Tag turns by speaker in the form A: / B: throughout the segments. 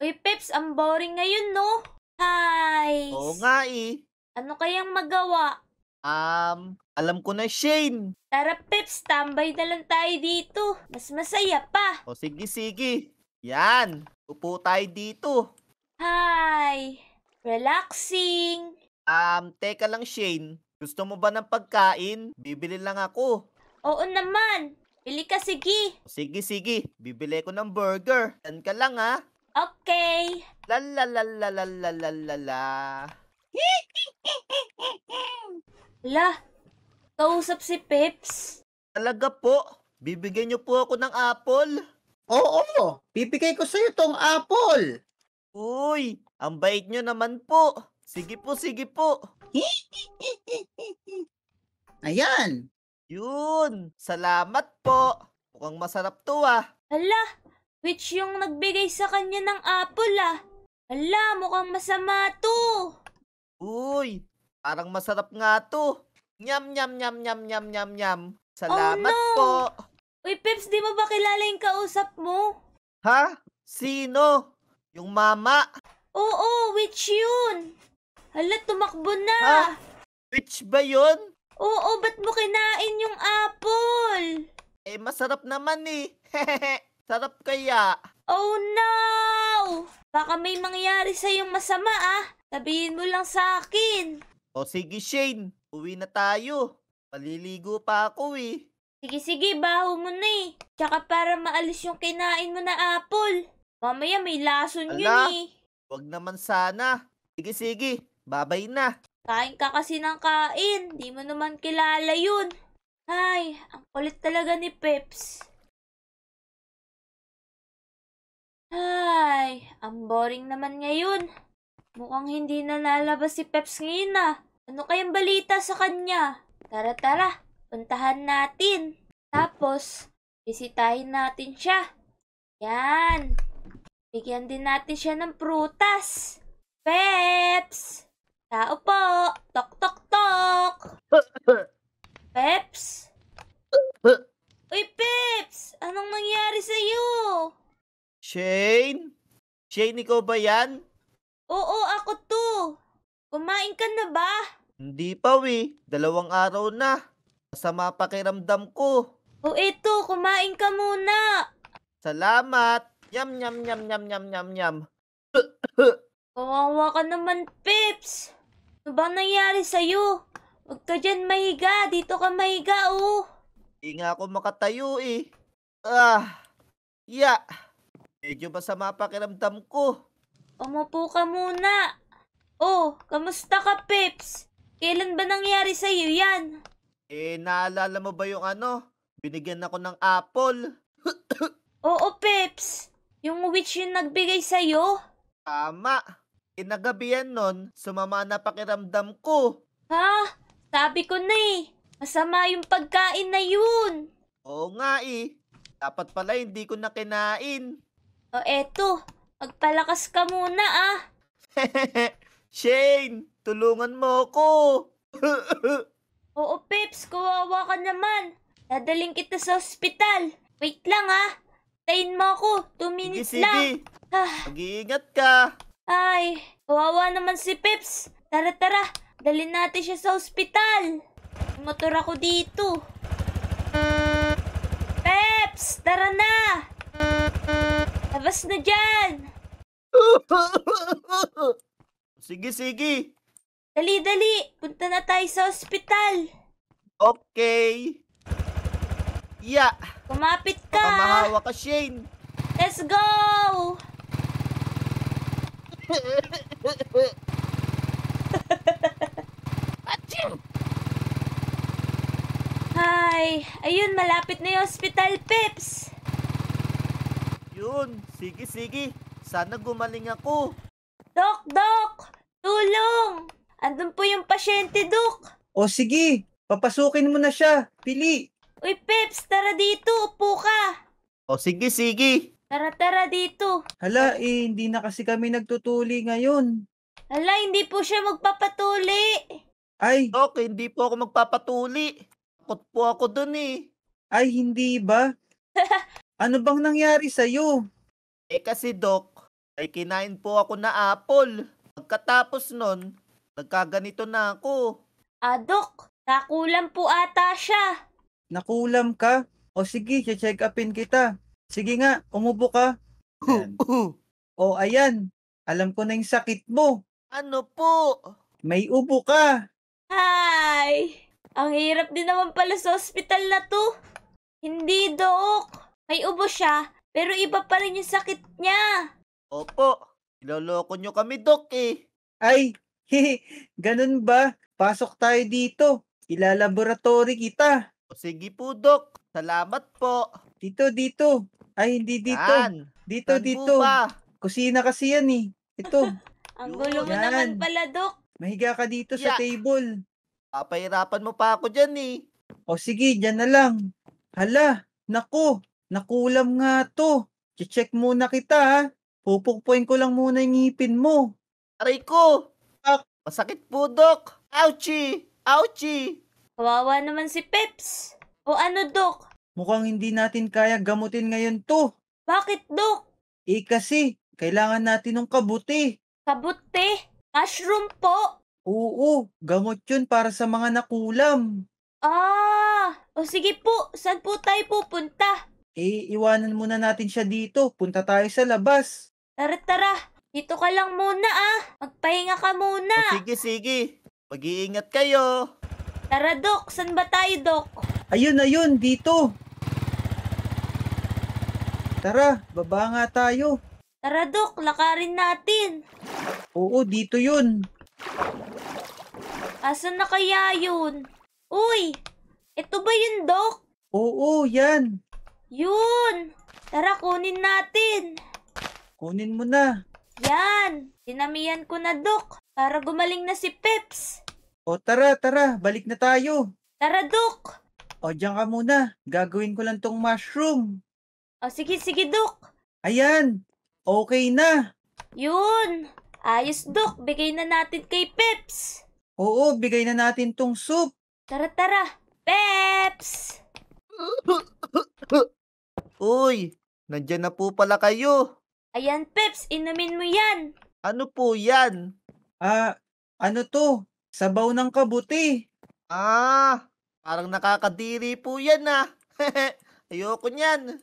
A: Uy, Peps, ang boring ngayon, no? Hi! Oo nga eh. Ano kayang magawa?
B: Um, alam ko na, Shane.
A: Tara, Peps, tambay na lang tayo dito. Mas masaya pa.
B: O sige, sige. Yan, upo tayo dito. Hi! Relaxing. Um, teka lang, Shane. Gusto mo ba ng pagkain? Bibili lang ako. Oo naman. Bili ka, sige. O sige, sige. Bibili ko ng burger. Yan ka lang, ha? Ah. Okay. La la la la la la la la la. La, kausap si Peps. Talaga po, bibigyan niyo po ako ng apple. Oo, oo. bibigay ko sa'yo tong apple. Uy, ang bait niyo naman po. Sige po, sige po. Ayan. Yun, salamat po. Mukhang masarap to ah.
A: Hala, Which yung nagbigay sa kanya ng
B: apple ah. Hala, mukhang masama to. Uy, parang masarap nga to. Nyam, nyam, nyam, nyam, nyam, nyam, nyam. Salamat oh, no. po.
A: Uy, Peps, di mo ba kilala
B: yung kausap mo? Ha? Sino? Yung mama? Oo, which yun? Hala, tumakbo na. Ha? Which ba yun? Oo, ba't mo kinain yung apple? Eh, masarap naman eh. Sarap kaya? Oh no!
A: Baka may mangyari sa'yong masama ah. Sabihin mo lang sa akin.
B: O sige Shane, uwi na tayo. Paliligo pa ako eh.
A: Sige sige, baho mo na eh. Tsaka para maalis yung kinain mo na apple. Mamaya may lason Ala, yun
B: eh. Wag naman sana. Sige sige, babay na.
A: Kain ka kasi ng kain. Di mo naman kilala yun. Ay, ang kulit talaga ni Peps. Ay, ang boring naman ngayon. Mukhang hindi na lalabas si Peps ngayon ah. Ano kayang balita sa kanya? Tara tara, puntahan natin. Tapos, bisitahin natin siya. Yan. Bigyan din natin siya ng prutas. Peps! Tao po! Tok tok tok! Peps? Uy Peps! Anong nangyari sa'yo?
B: Shane? Shane, ikaw ba yan?
A: Oo, ako to. Kumain ka na ba?
B: Hindi pa, we. Dalawang araw na. Masama pakiramdam ko. O eto, kumain ka muna. Salamat. Yum, yum, yum, yum, yum, yum, yum. Kawawa ka naman, Pips. Ano ba nangyari
A: sa'yo? Huwag ka dyan mahiga. Dito ka mahiga, oh.
B: Hindi nga ako makatayo, eh. Ah, yeah. Medyo masama pakiramdam ko. Umupo ka muna. Oh, kamusta ka, Pips?
A: Kailan ba nangyari sa'yo yan?
B: Eh, naalala mo ba yung ano? Binigyan ako ng apple. Oo, Pips. Yung witch yung nagbigay sa'yo. Tama. Inagabihan eh, nun, sumama na pakiramdam ko.
A: Ha? Sabi ko na
B: eh. Masama yung pagkain na yun. Oo nga eh. Dapat pala hindi ko na kinain. O oh, eto, magpalakas ka muna ah. Shane, tulungan mo ako.
A: Oo, Pips, kawawa ka naman. Dadaling kita sa ospital. Wait lang ah. Tayin mo ako. 2 minutes sige, lang. Sige. Ah. Mag-iingat ka. Ay, kawawa naman si Pips. Tara, tara. Dalin natin siya sa ospital. motor ako dito. Peps, tara na! Labas na dyan! sige, sige. Dali, dali. Punta na tayo sa ospital. Okay. Yeah. Kumapit ka. Baka ka, Shane. Let's go! Hi! Ayun, malapit na yung ospital, Pips! Yun, sige sige. Sana gumaling ako. Dok, Dok! Tulong! Andun po yung pasyente,
B: Dok! O sige, papasukin mo na siya. Pili. Uy, Peps, tara dito. Upo ka. O sige sige. Tara, tara dito. Hala, eh, hindi na kasi kami nagtutuli ngayon. Hala, hindi po siya magpapatuli. Ay, Dok, hindi po ako magpapatuli. Takot po ako dun eh. ay hindi ba? Ano bang nangyari sa iyo? Eh kasi Doc, ay kinain po ako na apple. Pagkatapos nun, nagkaganito na ako. Ah, Doc, nakulam po ata siya. Nakulam ka? O sige, check upin kita. Sige nga, umubo ka. Uh-huh. o ayan, alam ko na yung sakit mo. Ano po? May ubo ka.
A: Hi! Ang hirap din naman pala sa ospital na to. Hindi, Doc. May ubo siya, pero iba pa rin yung sakit niya.
B: Opo, iloloko nyo kami, Dok eh. Ay, ganun ba? Pasok tayo dito. Ilalaboratory kita. O, sige po, Dok. Salamat po. Dito, dito. Ay, hindi dito. Yan. Dito, Saan dito. ba? Kusina kasi yan eh. Ito,
A: Ang gulo mo naman
B: pala, Dok. mahiga ka dito sa table. Papahirapan mo pa ako dyan eh. O sige, dyan na lang. Hala, nako. Nakulam nga to. che Check muna kita ha. Pupukpuin ko lang muna yung ngipin mo. Aray ko! Ah. Masakit po, Dok! Ouchie! Ouchie! Kawawa naman si Peps. O ano, Dok? Mukhang hindi natin kaya gamutin ngayon to. Bakit, Dok? Eh kasi, kailangan natin ng kabuti. Kabuti? Mushroom po? Oo, gamot yun para sa mga nakulam. Ah! O sige po, saan po tayo pupunta? Eh, iwanan muna natin siya dito. Punta tayo sa labas. Tara, tara.
A: Dito ka lang muna ah. Magpahinga ka muna. O, sige, sige. Mag-iingat kayo. Tara, Dok. San ba tayo, Dok?
B: Ayun, ayun. Dito. Tara, baba nga tayo.
A: Tara, Dok. Lakarin natin.
B: Oo, dito yun.
A: Asan na kaya yun? Uy! Ito ba yun, Dok?
B: Oo, yan.
A: Yun! Tara, kunin natin!
B: Kunin mo na!
A: Yan! Dinamihan ko na, Dok! Para gumaling na si Peps!
B: O tara, tara! Balik na tayo! Tara, Dok! O diyan ka muna! Gagawin ko lang tong mushroom! O sige,
A: sige, Dok!
B: Ayan! Okay na!
A: Yun! Ayos, Dok! Bigay na natin kay Peps!
B: Oo, bigay na natin tong soup!
A: Tara, tara! Peps!
B: Uy, nandyan na po pala kayo. Ayan, Peps, inumin mo yan. Ano po yan? Ah, ano to? Sabaw ng kabuti. Ah, parang nakakadiri po yan ah. Ayoko niyan.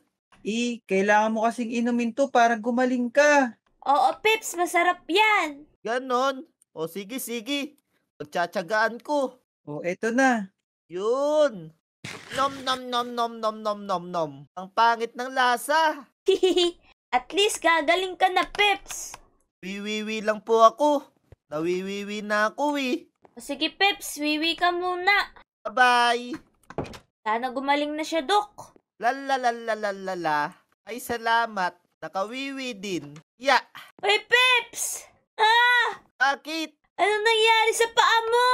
B: Eh, kailangan mo kasing inumin to para gumaling ka. Oo, Peps, masarap yan. Ganon. O sige, sige. Pagtsatsagaan ko. O, eto na. Yun. Nom nom nom nom nom nom nom nom. Ang pangit ng lasa. At least gagaling ka na, Peps. Wiwiwi lang po ako. Nawiwiwi na ako eh. sige, Peps. Wiwi ka muna. Bye-bye. Sana gumaling na siya, Dok. La la la la la Ay, salamat. Nakawiwi din. Ya! Yeah. Uy, Peps! Ah! Bakit? Ano nangyari sa paa mo?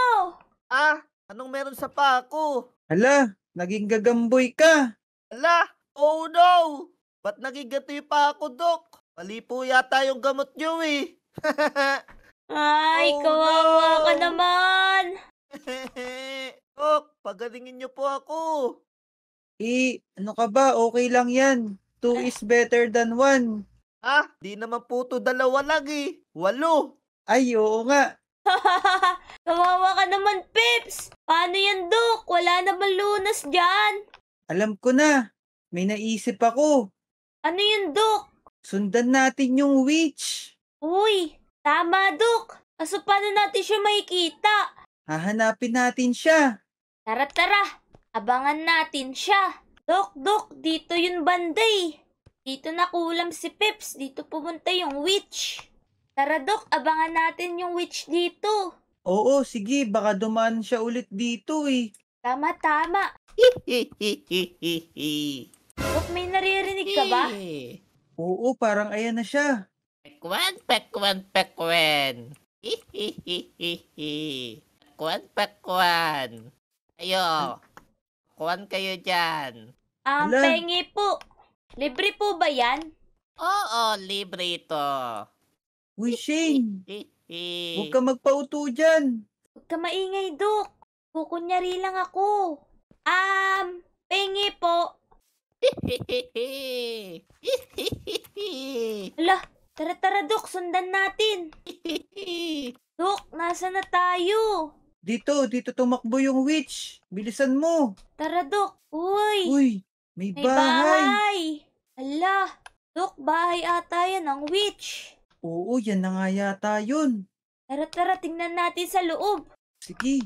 B: Ah, anong meron sa paa ko? Hala, Naging gagamboy ka. Ala, oh no! Ba't naging ganito pa ako, Dok? Mali po yata yung gamot niyo eh. Ay, oh, kawawa no! ka naman! Dok, pagalingin niyo po ako. Eh, ano ka ba? Okay lang yan. Two is better than one. Ha? Ah, di naman po to dalawa lang eh. Walo. Ay, oo nga. Kawawa ka naman,
A: Pips! Paano yan, Duke? Wala na ba lunas dyan.
B: Alam ko na. May naisip ako. Ano yun, Duke? Sundan natin yung witch.
A: Uy, tama, Duke. Kaso paano natin siya makikita?
B: Hahanapin natin siya.
A: Tara, tara. Abangan natin siya. Dok, Dok, dito yung banday. Dito nakulam si Pips. Dito pumunta yung witch. Tara, Dok. Abangan natin yung witch dito.
B: Oo, sige. Baka dumaan siya ulit dito eh. Tama, tama. Dok, may naririnig ka ba? Oo, parang ayan na siya. Pekwan, pekwan, pekwan. Pekwan, pekwan. Ayo. Kuhan kayo dyan. Ang Ala. pengi po. Libre po ba
A: yan? Oo,
B: libre ito. Wishing! Huwag ka magpauto dyan! Huwag ka maingay, Dok! Kukunyari lang ako! Um, pengi po!
A: Ala, tara tara Dok, sundan natin! Dok, nasa na tayo?
B: Dito, dito tumakbo yung witch! Bilisan mo! Tara Dok! Uy! Uy! May, may bahay!
A: bahay! Ala! Dok, bahay ata yan ang witch!
B: Oo, yan na nga yata yun.
A: Tara, tara, tingnan natin sa loob. Sige.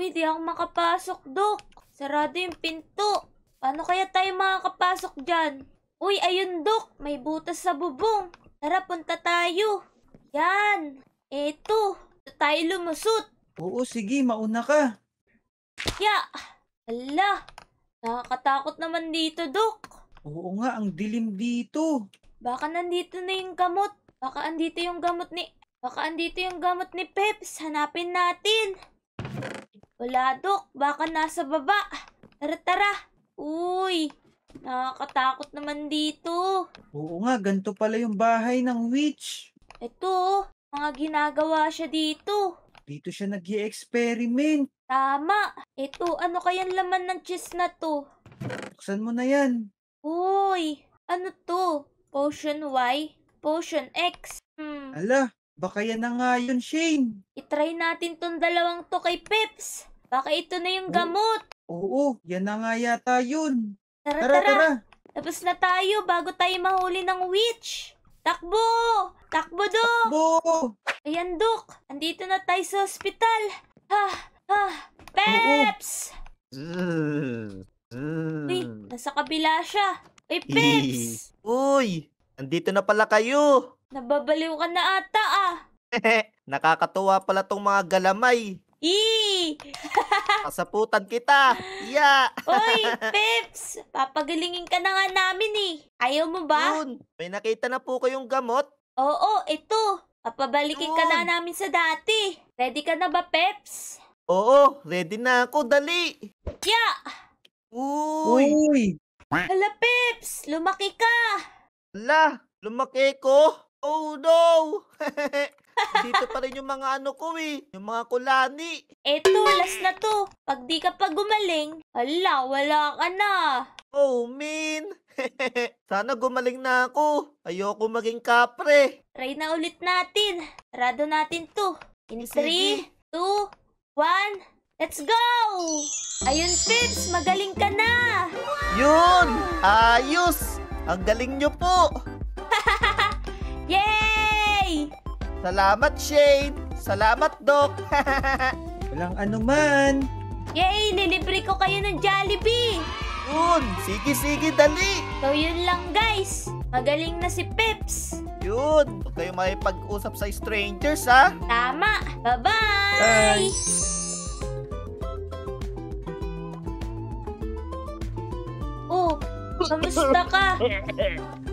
A: Uy, di ako makapasok, Dok. Sarado yung pinto. Paano kaya tayo makakapasok dyan? Uy, ayun, Dok. May butas sa bubong. Tara, punta tayo. Yan. Eto. Tayo lumusot.
B: Oo, sige. Mauna ka.
A: Ya! Ala! Nakakatakot naman dito, Dok.
B: Oo nga, ang dilim dito.
A: Baka nandito na yung kamot. Baka andito yung gamot ni... Baka andito yung gamot ni Peps. Hanapin natin. Wala, Dok. Baka nasa baba. Tara, tara. Uy, nakakatakot naman dito.
B: Oo nga, ganito pala yung bahay ng witch.
A: Ito, mga ginagawa siya dito. Dito siya nag experiment Tama. Ito, ano kayang laman ng cheese na to?
B: Buksan mo na yan.
A: Uy, ano to? Potion Y? Potion X. Hmm.
B: Ala, baka yan na nga yun, Shane.
A: Itry natin tong dalawang to kay Peps. Baka ito na yung oh. gamot.
B: Oo, yan na nga yata yun. Tara, tara. tara. tara.
A: Tapos na tayo bago tayo mahuli ng witch. Takbo! Takbo, Dok! Takbo! Ayan, Dok. Andito na tayo sa ospital. Ha! Ha! Peps!
B: Uy,
A: nasa kabila siya. Uy, Peps!
B: Uy! Nandito na pala kayo.
A: Nababaliw ka na ata ah.
B: Nakakatuwa pala tong mga galamay.
A: Eee!
B: Kasaputan kita!
A: Yeah! Oy, Pips! Papagalingin ka na nga namin eh. Ayaw mo ba? Yun, may nakita na po kayong gamot. Oo, ito. Papabalikin Yun. ka na namin sa dati. Ready ka na ba, Peps?
B: Oo, ready na ako. Dali! Yeah! Uy! Uy! Hala, Pips! Lumaki ka! La, lumaki ko. Oh no! Dito pa rin yung mga ano ko eh. Yung mga kulani. Eto, alas na to. Pag di ka pa gumaling, ala, wala ka na. Oh, min. Sana gumaling na ako. Ayoko maging kapre. Try na ulit natin. Sarado natin to. In 3, 2, 1,
A: let's go! Ayun, Pips, magaling ka na!
B: Yun! Ayos! Ang galing nyo po! Yay! Salamat, Shane! Salamat, Doc! Walang anuman! Yay! Nilibre ko kayo ng Jollibee! Yun! Sige, sige, dali! So, yun lang, guys! Magaling na si Pips! Yun! Huwag kayo pag usap sa strangers, ha? Tama! Bye-bye! Bye! -bye! Bye.
A: Kamusta ka?